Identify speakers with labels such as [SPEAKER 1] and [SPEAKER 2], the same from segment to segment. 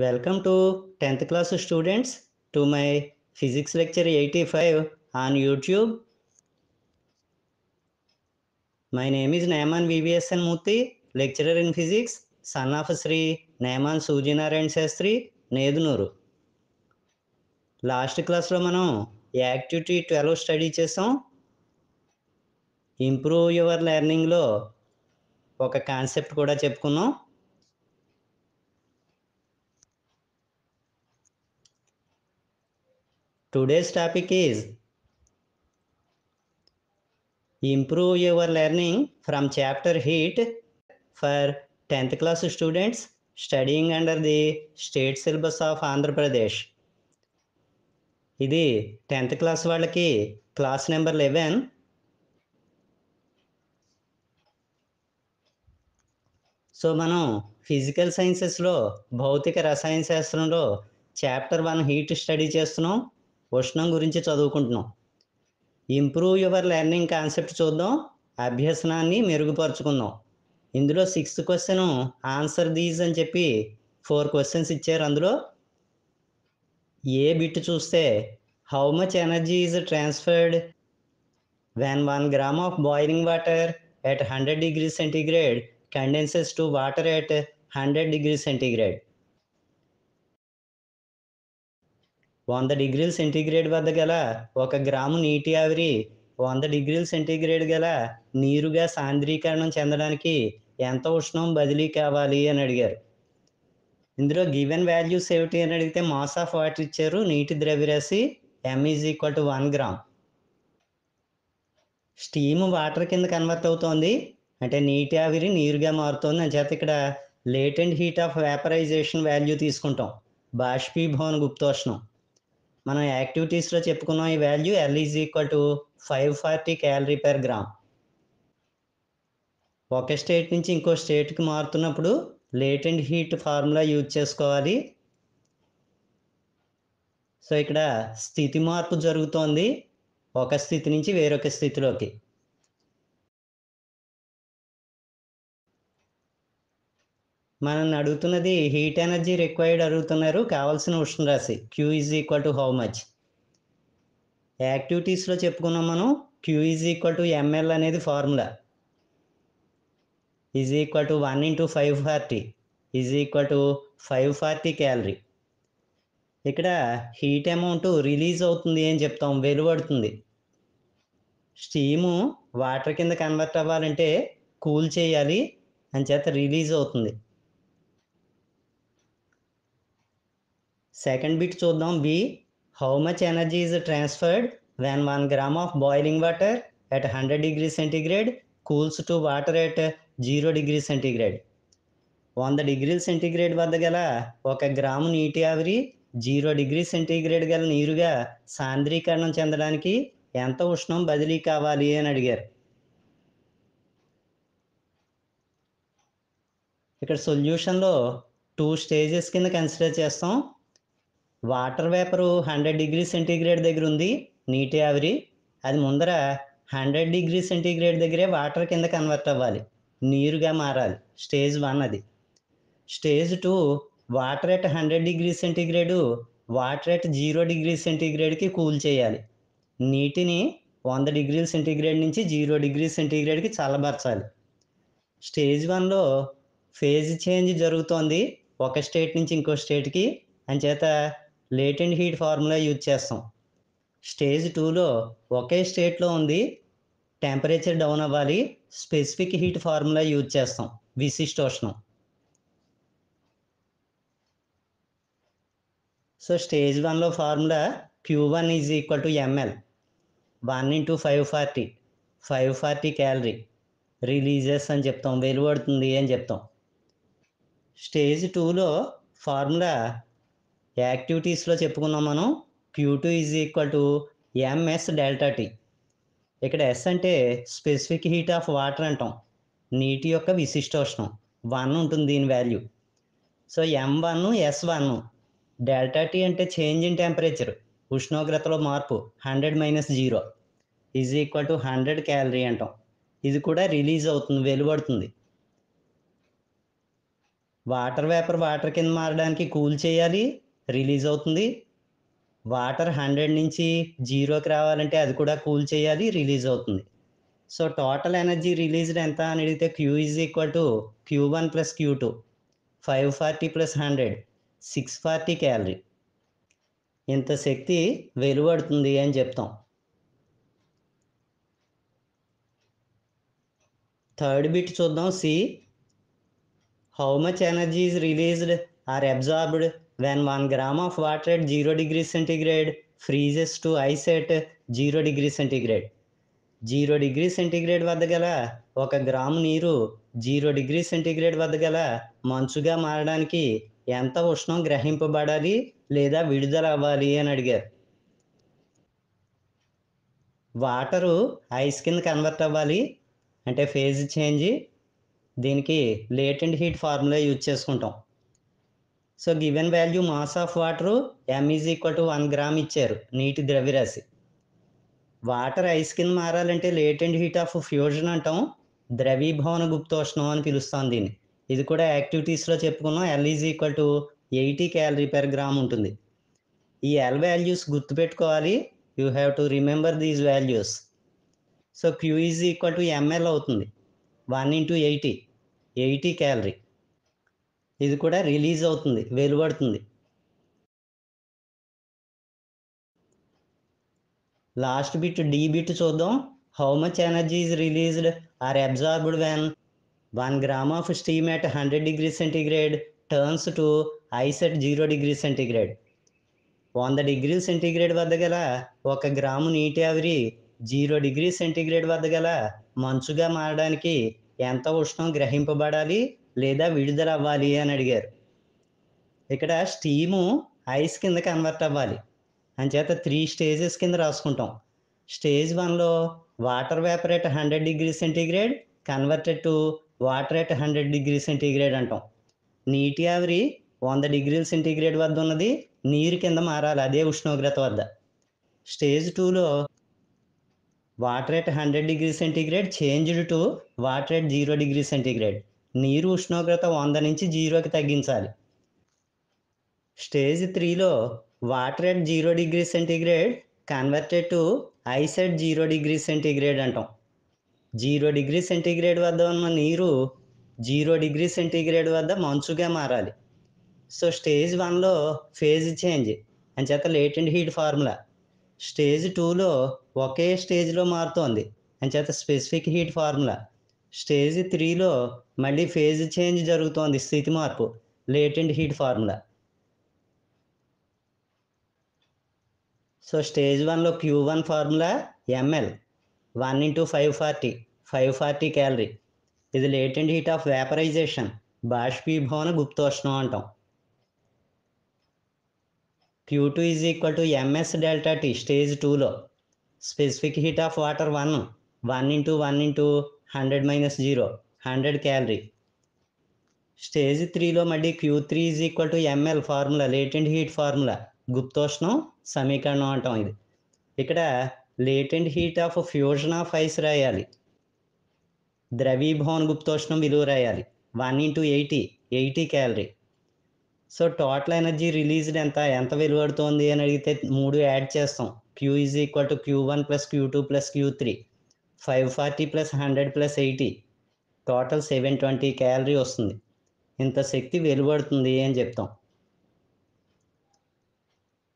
[SPEAKER 1] Welcome to tenth class students to my physics lecture eighty five on YouTube my name is Neman VBSN Murthy lecturer in physics son of Shri Neman Suryanarayana Sastri Nedunuru last క్లాస్లో మనం activity twelve study చేసాం improve your లెర్నింగ్లో ఒక concept కూడా చెప్పుకున్నాం today's topic is improve your learning from chapter heat for tenth class students studying under the state syllabus of Andhra Pradesh ఇది tenth class వాళ్ళకి class number eleven so మనం physical సైన్సెస్లో భౌతిక రసాయన శాస్త్రంలో చాప్టర్ వన్ హీట్ స్టడీ చేస్తున్నాం ఉష్ణం గురించి చదువుకుంటున్నాం ఇంప్రూవ్ యువర్ లెర్నింగ్ కాన్సెప్ట్ చూద్దాం అభ్యసనాన్ని మెరుగుపరుచుకుందాం ఇందులో సిక్స్త్ క్వశ్చన్ ఆన్సర్ దీస్ అని చెప్పి ఫోర్ క్వశ్చన్స్ ఇచ్చారు అందులో ఏ బిట్ చూస్తే how much energy is transferred when one gram of boiling water at hundred degree centigrade condenses to water at hundred degree centigrade వంద డిగ్రీల centigrade వద్ద గల ఒక గ్రాము నీటి ఆవిరి వంద డిగ్రీల సెంటీగ్రేడ్ గల నీరుగా సాంద్రీకరణం చెందడానికి ఎంత ఉష్ణం బదిలీ కావాలి అని అడిగారు ఇందులో గివెన్ వాల్యూస్ ఏమిటి అని అడిగితే మాస్ ఆఫ్ వాటర్ ఇచ్చారు నీటి ద్రవ్యరాశి M is equal to one gram steam water కింద కన్వర్ట్ అవుతోంది అంటే నీటి ఆవిరి నీరుగా మారుతోంది అని చేత ఇక్కడ latent heat of vaporisation value తీసుకుంటాం బాష్పీభవన్ గుప్తోష్ణం మనం యాక్టివిటీస్లో చెప్పుకున్నాం ఈ value L is equal to five forty calorie per gram ఒక స్టేట్ నుంచి ఇంకో స్టేట్కి మారుతున్నప్పుడు latent heat formula use చేసుకోవాలి సో ఇక్కడ స్థితి మార్పు జరుగుతోంది ఒక స్థితి నుంచి వేరొక స్థితిలోకి మనల్ని అడుగుతున్నది హీట్ ఎనర్జీ రిక్వైర్డ్ అడుగుతున్నారు కావాల్సిన ఉష్ణరాశి Q is equal to how much యాక్టివిటీస్లో చెప్పుకున్నాం మనం Q is equal to ML అనేది formula is equal to one into five forty is equal to five forty calorie ఇక్కడ హీట్ అమౌంట్ రిలీజ్ అవుతుంది అని చెప్తాం వెలువడుతుంది స్టీము వాటర్ కింద కన్వర్ట్ అవ్వాలంటే కూల్ చేయాలి అని చేత రిలీజ్ అవుతుంది సెకండ్ బిట్ చూద్దాం B how much energy is transferred when one gram of boiling water at hundred degree centigrade cools to water at zero degree centigrade వంద డిగ్రీల సెంటీగ్రేడ్ వద్ద గల ఒక గ్రాము నీటి ఆవిరి జీరో డిగ్రీ సెంటీగ్రేడ్ గల నీరుగా సాంద్రీకరణం చెందడానికి ఎంత ఉష్ణం బదిలీ కావాలి అని అడిగారు ఇక్కడ సొల్యూషన్లో టూ స్టేజెస్ కింద కన్సిడర్ చేస్తాం water vapour hundred degree centigrade దగ్గర ఉంది నీటి ఆవిరి అది ముందర హండ్రెడ్ డిగ్రీ సెంటీగ్రేడ్ దగ్గరే వాటర్ కింద కన్వర్ట్ అవ్వాలి నీరుగా మారాలి స్టేజ్ వన్ అది stage two water at hundred degree centigrade water at zero degree సెంటీగ్రేడ్కి కూల్ చేయాలి నీటిని వంద డిగ్రీల సెంటీగ్రేడ్ నుంచి జీరో డిగ్రీ సెంటీగ్రేడ్కి చల్లబరచాలి స్టేజ్ వన్లో ఫేజ్ చేంజ్ జరుగుతోంది ఒక స్టేట్ నుంచి ఇంకో స్టేట్కి అంచేత లేటెంట్ హీట్ ఫార్ములా యూజ్ చేస్తాం స్టేజ్ టూలో ఒకే స్టేట్లో ఉంది టెంపరేచర్ డౌన్ అవ్వాలి స్పెసిఫిక్ హీట్ ఫార్ములా యూజ్ చేస్తాం విశిష్టోష్ణం సో స్టేజ్ వన్లో formula Q one is equal to mL one into five forty five forty calorie releases అని చెప్తాం వెలువడుతుంది అని చెప్తాం స్టేజ్ టూలో ఫార్ములా యాక్టివిటీస్లో చెప్పుకున్నాం మనం Q two is equal to ms delta T ఇక్కడ ఎస్ అంటే స్పెసిఫిక్ హీట్ ఆఫ్ వాటర్ అంటాం నీటి యొక్క విశిష్ట ఉష్ణం వన్ ఉంటుంది దీని value so m one s one delta T అంటే చేంజ్ ఇన్ టెంపరేచర్ ఉష్ణోగ్రతలో మార్పు hundred minus zero is equal to hundred calorie అంటాం ఇది కూడా రిలీజ్ అవుతుంది వెలువడుతుంది వాటర్ వేపర్ వాటర్ కింద మారడానికి కూల్ చేయాలి రిలీజ్ అవుతుంది వాటర్ హండ్రెడ్ నుంచి జీరోకి రావాలంటే అది కూడా కూల్ చేయాలి రిలీజ్ అవుతుంది సో టోటల్ ఎనర్జీ రిలీజ్డ్ ఎంత అని అడిగితే Q is equal to Q one plus Q two five forty plus hundred six forty calorie ఇంత శక్తి వెలువడుతుంది అని చెప్తాం థర్డ్ బిట్ చూద్దాం C how much energy is released or absorbed when one gram of water at 0 degree centigrade freezes to ice at 0 degree centigrade. Zero degree centigrade వద్ద గల ఒక gram నీరు జీరో డిగ్రీ సెంటీగ్రేడ్ వద్ద గల మంచుగా మారడానికి ఎంత ఉష్ణం గ్రహింపబడాలి లేదా విడుదల అవ్వాలి అని అడిగారు వాటరు ఐస్ కింద కన్వర్ట్ అవ్వాలి అంటే ఫేజ్ చేంజ్ దీనికి లేటెంట్ హీట్ ఫార్ములా యూజ్ చేసుకుంటాం so given value mass of water m is equal to one gram ఇచ్చారు నీటి ద్రవ్యరాశి వాటర్ ఐస్ కింద మారాలంటే latent heat of fusion అంటాం ద్రవీభవన గుప్తోష్ణం అని పిలుస్తాం దీన్ని ఇది కూడా యాక్టివిటీస్లో చెప్పుకున్నాం L is equal to eighty calorie per gram ఉంటుంది ఈ ఎల్ వాల్యూస్ గుర్తుపెట్టుకోవాలి you have to remember these values so Q is equal to mL అవుతుంది one into eighty eighty calorie ఇది కూడా రిలీజ్ అవుతుంది వెలువడుతుంది లాస్ట్ బిట్ డి బిట్ చూద్దాం how much energy released or absorbed when one gram of steam at hundred degree centigrade turns to ice at zero degree centigrade వంద degree centigrade వద్ద గల ఒక gram నీటి ఆవిరి జీరో డిగ్రీ సెంటీగ్రేడ్ వద్ద గల మంచుగా మారడానికి ఎంత ఉష్ణం గ్రహింపబడాలి లేదా విడుదల అవ్వాలి అని అడిగారు ఇక్కడ స్టీము ఐస్ కింద కన్వర్ట్ అవ్వాలి అంచేత త్రీ స్టేజెస్ కింద రాసుకుంటాం స్టేజ్ వన్లో water vapour at hundred degree centigrade converted to water at hundred degree centigrade అంటాం నీటి ఆవిరి వంద డిగ్రీల సెంటీగ్రేడ్ వద్ద ఉన్నది నీరు కింద మారాలి అదే ఉష్ణోగ్రత వద్ద స్టేజ్ టూలో water at hundred degree centigrade changed to water at zero degree centigrade నీరు ఉష్ణోగ్రత వంద నుంచి జీరోకి తగ్గించాలి స్టేజ్ త్రీలో water at zero degree centigrade converted to ice at zero degree centigrade అంటాం జీరో డిగ్రీ సెంటీగ్రేడ్ వద్ద ఉన్న నీరు జీరో డిగ్రీ సెంటీగ్రేడ్ వద్ద మంచుగా మారాలి సో స్టేజ్ వన్లో ఫేజ్ చేంజ్ అని చేత లేటెంట్ హీట్ ఫార్ములా స్టేజ్ టూలో ఒకే స్టేజ్లో మారుతోంది అని చేత స్పెసిఫిక్ హీట్ ఫార్ములా స్టేజ్ త్రీలో మళ్ళీ ఫేజ్ చేంజ్ జరుగుతోంది స్థితి మార్పు latent heat formula so stage వన్లో Q one formula mL one into five forty five forty calorie ఇది లేటెంట్ హీట్ ఆఫ్ వేపరైజేషన్ బాష్పీభవన గుప్తోష్ణం అంటాం Q two is equal to ms delta T stage టూలో specific heat of water one one into one into hundred minus zero hundred calorie stage త్రీలో మళ్ళీ Q three is equal to mL formula latent heat formula గుప్తోష్ణం సమీకరణం అంటాం ఇది ఇక్కడ latent heat of fusion of ice రాయాలి ద్రవీభవన్ గుప్తోష్ణం విలువ రాయాలి one into eighty eighty calorie so total energy released ఎంత ఎంత పడుతుంది అని అడిగితే మూడు యాడ్ చేస్తాం Q is equal to Q one plus Q two plus Q three five forty plus hundred plus eighty total seven twenty calorie వస్తుంది ఇంత శక్తి వెలువడుతుంది అని చెప్తాం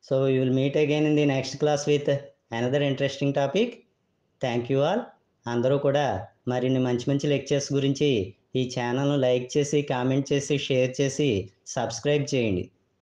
[SPEAKER 1] so you will meet again in the next class with another interesting topic thank you all అందరూ కూడా మరిన్ని మంచి మంచి లెక్చర్స్ గురించి ఈ ఛానల్ను లైక్ చేసి కామెంట్ చేసి షేర్ చేసి సబ్స్క్రైబ్ చేయండి